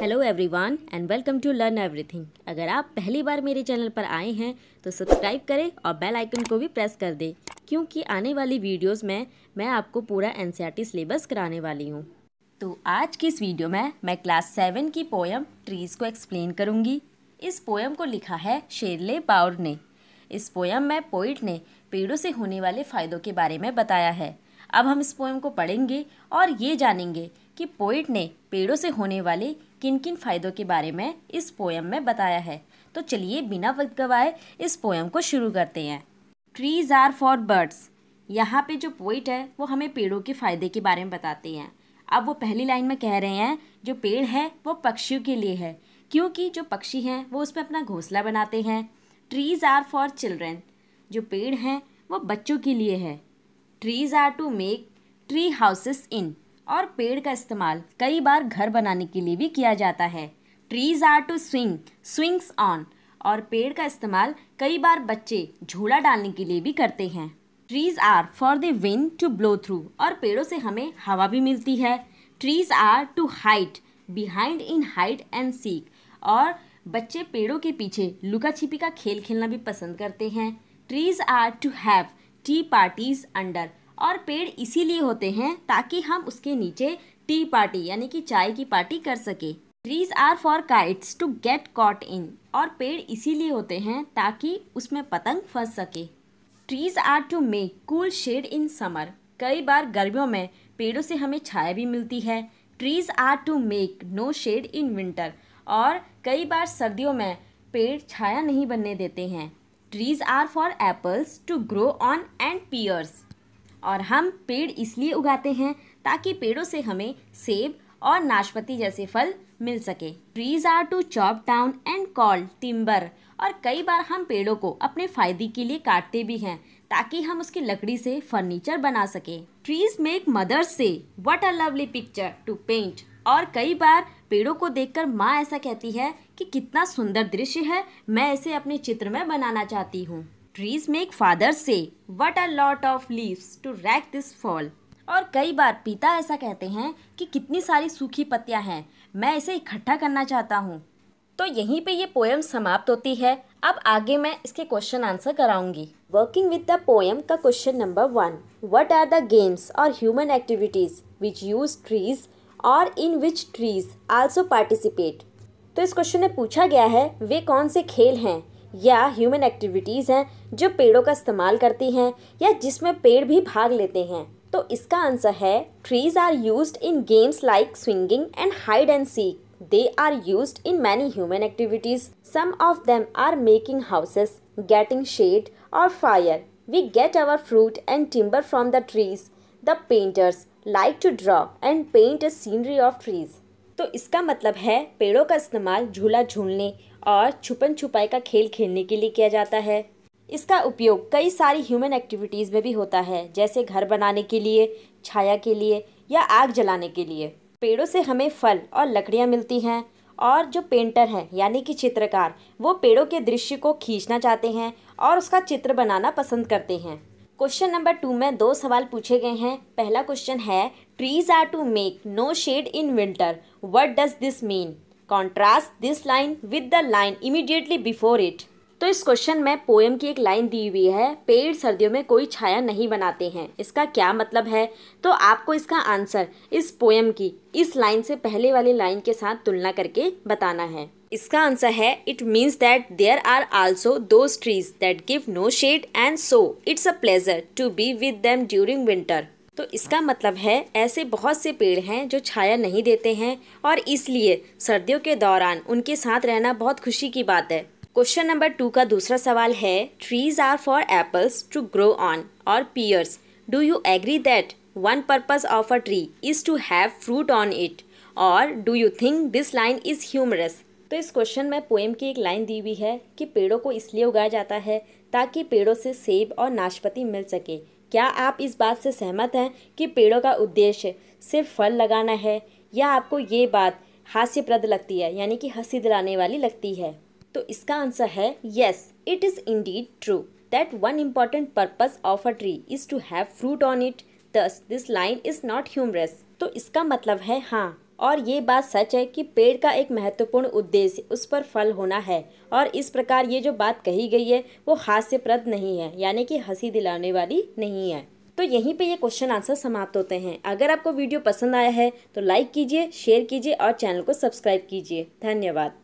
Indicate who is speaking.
Speaker 1: hello everyone and welcome to learn everything अगर आप पहली बार मेरे चैनल पर आए हैं तो सब्सक्राइब करें और बेल आइकन को भी प्रेस कर दें क्योंकि आने वाली वीडियोस में मैं आपको पूरा एन सिलेबस e कराने वाली हूँ तो आज की इस वीडियो में मैं क्लास सेवन की पोएम ट्रीज़ को एक्सप्लेन करूँगी इस पोएम को लिखा है शेरले पावर ने इस पोएम में पोइट ने पेड़ों से होने वाले फ़ायदों के बारे में बताया है अब हम इस पोएम को पढ़ेंगे और ये जानेंगे कि पोइट ने पेड़ों से होने वाले किन किन फ़ायदों के बारे में इस पोएम में बताया है तो चलिए बिना वक्त गवाए इस पोएम को शुरू करते हैं ट्रीज़ आर फॉर बर्ड्स यहाँ पे जो पोइट है वो हमें पेड़ों के फ़ायदे के बारे में बताते हैं अब वो पहली लाइन में कह रहे हैं जो पेड़ है वो पक्षियों के लिए है क्योंकि जो पक्षी हैं वो उस पर अपना घोंसला बनाते हैं ट्रीज़ आर फॉर चिल्ड्रेन जो पेड़ हैं वो बच्चों के लिए है trees are to make tree houses in और पेड़ का इस्तेमाल कई बार घर बनाने के लिए भी किया जाता है trees are to swing swings on और पेड़ का इस्तेमाल कई बार बच्चे झूला डालने के लिए भी करते हैं trees are for the wind to blow through और पेड़ों से हमें हवा भी मिलती है trees are to hide behind in hide and seek और बच्चे पेड़ों के पीछे लुका छिपी का खेल खेलना भी पसंद करते हैं trees are to have tea parties under और पेड़ इसीलिए होते हैं ताकि हम उसके नीचे टी पार्टी यानी कि चाय की पार्टी कर सके trees are for kites to get caught in और पेड़ इसीलिए होते हैं ताकि उसमें पतंग फंस सके trees are to make cool shade in summer कई बार गर्मियों में पेड़ों से हमें छाया भी मिलती है trees are to make no shade in winter और कई बार सर्दियों में पेड़ छाया नहीं बनने देते हैं trees are for apples to grow on and pears और हम पेड़ इसलिए उगाते हैं ताकि पेड़ों से हमें सेब और नाशपाती जैसे फल मिल सके trees are to chop down and call timber और कई बार हम पेड़ों को अपने फायदे के लिए काटते भी हैं ताकि हम उसकी लकड़ी से फर्नीचर बना सके trees make mother say what a lovely picture to paint और कई बार पेड़ों को देखकर माँ ऐसा कहती है कि कितना सुंदर दृश्य है मैं इसे अपने चित्र में बनाना चाहती हूँ trees make father say what are lot of leaves to rake this fall और कई बार पिता ऐसा कहते हैं कि कितनी सारी सूखी पत्तियां हैं मैं इसे इकट्ठा करना चाहता हूँ तो यहीं पे ये पोएम समाप्त होती है अब आगे मैं इसके क्वेश्चन आंसर कराऊंगी वर्किंग विद द पोएम का question number one what are the games और human activities which use trees और in which trees also participate तो इस क्वेश्चन में पूछा गया है वे कौन से खेल हैं या ह्यूमन एक्टिविटीज़ हैं जो पेड़ों का इस्तेमाल करती हैं या जिसमें पेड़ भी भाग लेते हैं तो इसका आंसर है trees are used in games like swinging and hide and seek they are used in many human activities some of them are making houses getting shade और fire we get our fruit and timber from the trees the painters like to draw and paint a scenery of trees तो इसका मतलब है पेड़ों का इस्तेमाल झूला झूलने और छुपन छुपाई का खेल खेलने के लिए किया जाता है इसका उपयोग कई सारी ह्यूमन एक्टिविटीज़ में भी होता है जैसे घर बनाने के लिए छाया के लिए या आग जलाने के लिए पेड़ों से हमें फल और लकड़ियाँ मिलती हैं और जो पेंटर हैं यानी कि चित्रकार वो पेड़ों के दृश्य को खींचना चाहते हैं और उसका चित्र बनाना पसंद करते हैं क्वेश्चन नंबर टू में दो सवाल पूछे गए हैं पहला क्वेश्चन है trees are to make no shade in winter what does this mean contrast this line with the line immediately before it तो इस क्वेश्चन में पोएम की एक लाइन दी हुई है पेड़ सर्दियों में कोई छाया नहीं बनाते हैं इसका क्या मतलब है तो आपको इसका आंसर इस पोएम की इस लाइन से पहले वाली लाइन के साथ तुलना करके बताना है इसका आंसर है it means that there are also those trees that give no shade and so it's a pleasure to be with them during winter तो इसका मतलब है ऐसे बहुत से पेड़ हैं जो छाया नहीं देते हैं और इसलिए सर्दियों के दौरान उनके साथ रहना बहुत खुशी की बात है क्वेश्चन नंबर टू का दूसरा सवाल है trees are for apples to grow on और pears do you agree that one purpose of a tree is to have fruit on it और do you think this line is humorous तो इस question में poem की एक line दी हुई है कि पेड़ों को इसलिए उगाया जाता है ताकि पेड़ों से सेब और नाशपाती मिल सके क्या आप इस बात से सहमत हैं कि पेड़ों का उद्देश्य सिर्फ फल लगाना है या आपको ये बात हास्यप्रद लगती है यानी कि हंसी दिलाने वाली लगती है तो इसका आंसर है yes it is indeed true that one important purpose of a tree is to have fruit on it thus this line is not humorous तो इसका मतलब है हाँ और ये बात सच है कि पेड़ का एक महत्वपूर्ण उद्देश्य उस पर फल होना है और इस प्रकार ये जो बात कही गई है वो हास्यप्रद नहीं है यानी कि हंसी दिलाने वाली नहीं है तो यहीं पे ये क्वेश्चन आंसर समाप्त होते हैं अगर आपको वीडियो पसंद आया है तो लाइक कीजिए शेयर कीजिए और चैनल को सब्सक्राइब कीजिए धन्यवाद